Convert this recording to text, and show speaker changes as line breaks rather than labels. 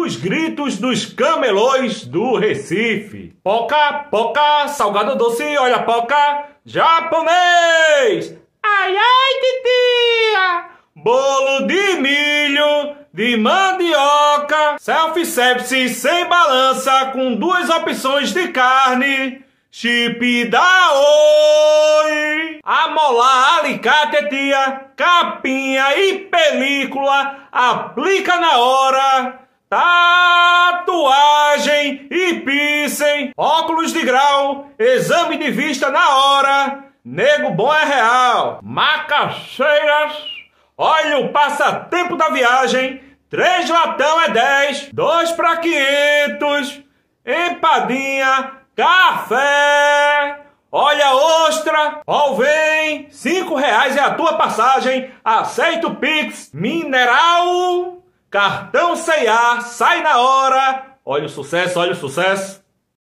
os gritos dos camelões do Recife. Poca, poca, salgado doce, olha poca, japonês! Ai, ai, titia! Bolo de milho, de mandioca, self service sem balança, com duas opções de carne, chip da oi, amolar, alicate, tia, capinha e película, aplica na hora tatuagem e piercing, óculos de grau, exame de vista na hora, nego bom é real, macaxeiras olha o passatempo da viagem, três latão é dez dois para quinhentos empadinha, café, olha ostra, ou vem, cinco reais é a tua passagem, aceito Pix, mineral Cartão C&A, sai na hora! Olha o sucesso, olha o sucesso!